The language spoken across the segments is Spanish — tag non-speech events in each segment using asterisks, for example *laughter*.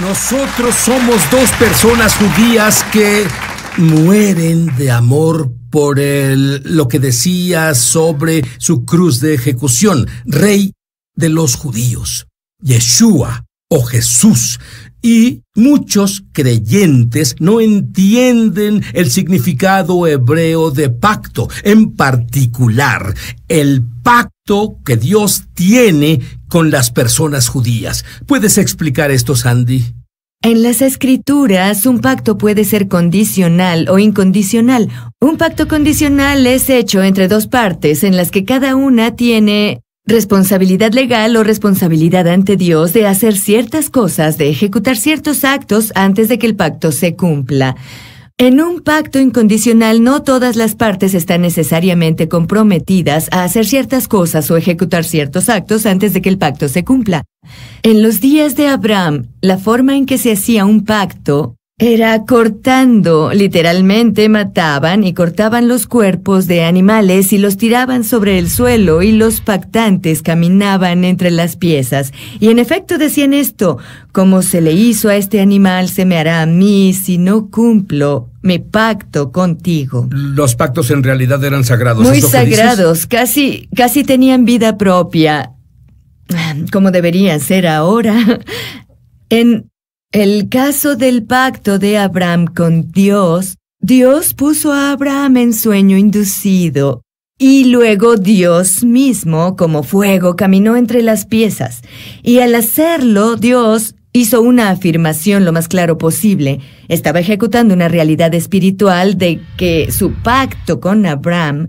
Nosotros somos dos personas judías que mueren de amor por el, lo que decía sobre su cruz de ejecución, rey de los judíos, Yeshua o Jesús. Y muchos creyentes no entienden el significado hebreo de pacto, en particular el pacto que Dios tiene con las personas judías. ¿Puedes explicar esto, Sandy? En las escrituras, un pacto puede ser condicional o incondicional. Un pacto condicional es hecho entre dos partes en las que cada una tiene responsabilidad legal o responsabilidad ante Dios de hacer ciertas cosas, de ejecutar ciertos actos antes de que el pacto se cumpla. En un pacto incondicional no todas las partes están necesariamente comprometidas a hacer ciertas cosas o ejecutar ciertos actos antes de que el pacto se cumpla. En los días de Abraham, la forma en que se hacía un pacto era cortando, literalmente mataban y cortaban los cuerpos de animales y los tiraban sobre el suelo y los pactantes caminaban entre las piezas. Y en efecto decían esto, como se le hizo a este animal se me hará a mí si no cumplo me pacto contigo. Los pactos en realidad eran sagrados. Muy sagrados, casi, casi tenían vida propia, como deberían ser ahora. *laughs* En el caso del pacto de Abraham con Dios, Dios puso a Abraham en sueño inducido, y luego Dios mismo, como fuego, caminó entre las piezas, y al hacerlo Dios hizo una afirmación lo más claro posible, estaba ejecutando una realidad espiritual de que su pacto con Abraham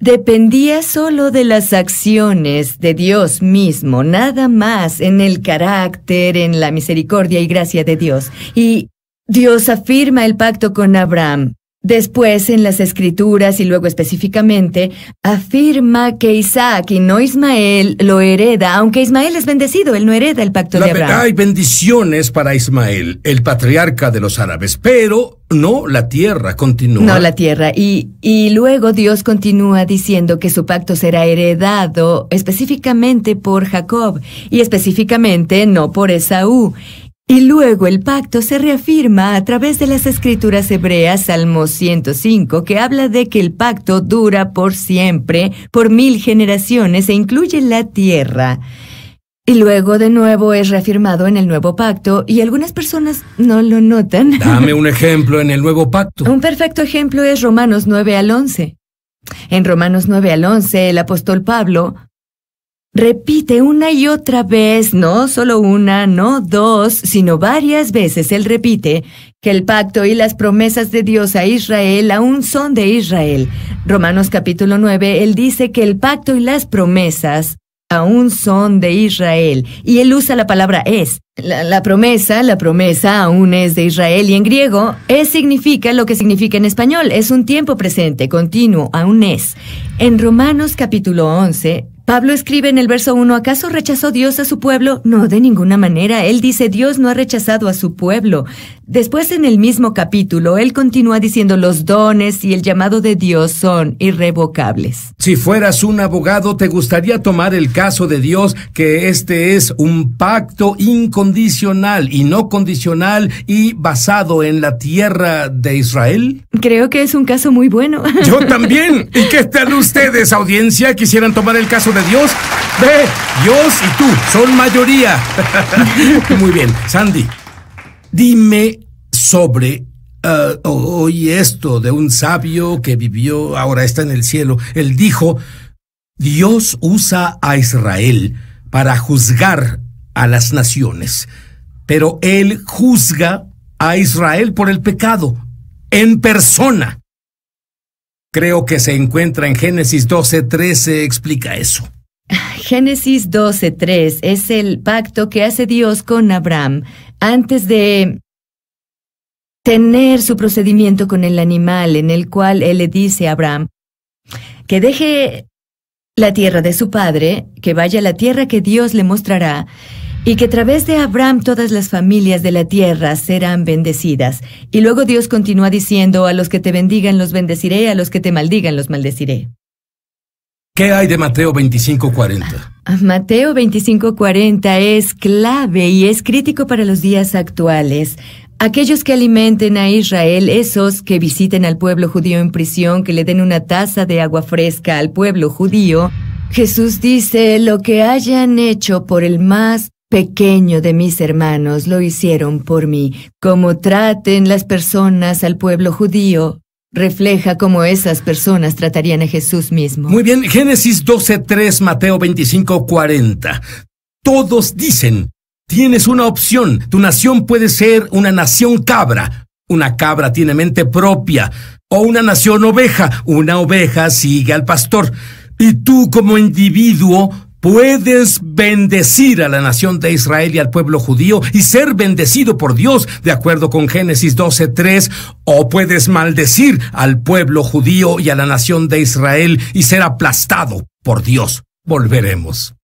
Dependía solo de las acciones de Dios mismo, nada más en el carácter, en la misericordia y gracia de Dios. Y Dios afirma el pacto con Abraham. Después, en las Escrituras y luego específicamente, afirma que Isaac y no Ismael lo hereda, aunque Ismael es bendecido, él no hereda el pacto de Abraham. Hay bendiciones para Ismael, el patriarca de los árabes, pero no la tierra, continúa. No la tierra. Y, y luego Dios continúa diciendo que su pacto será heredado específicamente por Jacob y específicamente no por Esaú. Y luego el pacto se reafirma a través de las escrituras hebreas, Salmo 105, que habla de que el pacto dura por siempre, por mil generaciones e incluye la tierra. Y luego de nuevo es reafirmado en el nuevo pacto y algunas personas no lo notan. Dame un ejemplo en el nuevo pacto. Un perfecto ejemplo es Romanos 9 al 11. En Romanos 9 al 11, el apóstol Pablo repite una y otra vez, no solo una, no dos, sino varias veces él repite que el pacto y las promesas de Dios a Israel aún son de Israel. Romanos capítulo 9, él dice que el pacto y las promesas aún son de Israel. Y él usa la palabra es. La, promesa, la promesa aún es de Israel y en griego es significa lo que significa en español, es un tiempo presente, continuo, aún es. En Romanos capítulo 11, Pablo escribe en el verso 1, ¿acaso rechazó Dios a su pueblo? No, de ninguna manera. Él dice, Dios no ha rechazado a su pueblo. Después en el mismo capítulo, él continúa diciendo, los dones y el llamado de Dios son irrevocables. Si fueras un abogado, ¿te gustaría tomar el caso de Dios que este es un pacto incondicional? condicional y no condicional y basado en la tierra de Israel? Creo que es un caso muy bueno. *laughs* Yo también. ¿Y qué tal ustedes, audiencia? ¿Quisieran tomar el caso de Dios? Ve, Dios y tú son mayoría. *laughs* muy bien, Sandy. Dime sobre eh, hoy esto de un sabio que vivió, ahora está en el cielo. Él dijo, Dios usa a Israel para juzgar a las naciones. Pero él juzga a Israel por el pecado, en persona. Creo que se encuentra en Génesis 12:13, explica eso. Génesis 12:3 es el pacto que hace Dios con Abraham antes de tener su procedimiento con el animal en el cual él le dice a Abraham que deje la tierra de su padre, que vaya a la tierra que Dios le mostrará y que a través de Abraham todas las familias de la tierra serán bendecidas. Y luego Dios continúa diciendo, a los que te bendigan los bendeciré, a los que te maldigan los maldeciré. ¿Qué hay de Mateo 25:40? Ah, Mateo 25:40 es clave y es crítico para los días actuales. Aquellos que alimenten a Israel, esos que visiten al pueblo judío en prisión, que le den una taza de agua fresca al pueblo judío, Jesús dice, lo que hayan hecho por el más Pequeño de mis hermanos lo hicieron por mí, como traten las personas al pueblo judío, refleja cómo esas personas tratarían a Jesús mismo. Muy bien, Génesis 12.3, Mateo 25.40. Todos dicen, tienes una opción, tu nación puede ser una nación cabra, una cabra tiene mente propia, o una nación oveja, una oveja sigue al pastor. Y tú como individuo Puedes bendecir a la nación de Israel y al pueblo judío y ser bendecido por Dios, de acuerdo con Génesis 12:3, o puedes maldecir al pueblo judío y a la nación de Israel y ser aplastado por Dios. Volveremos.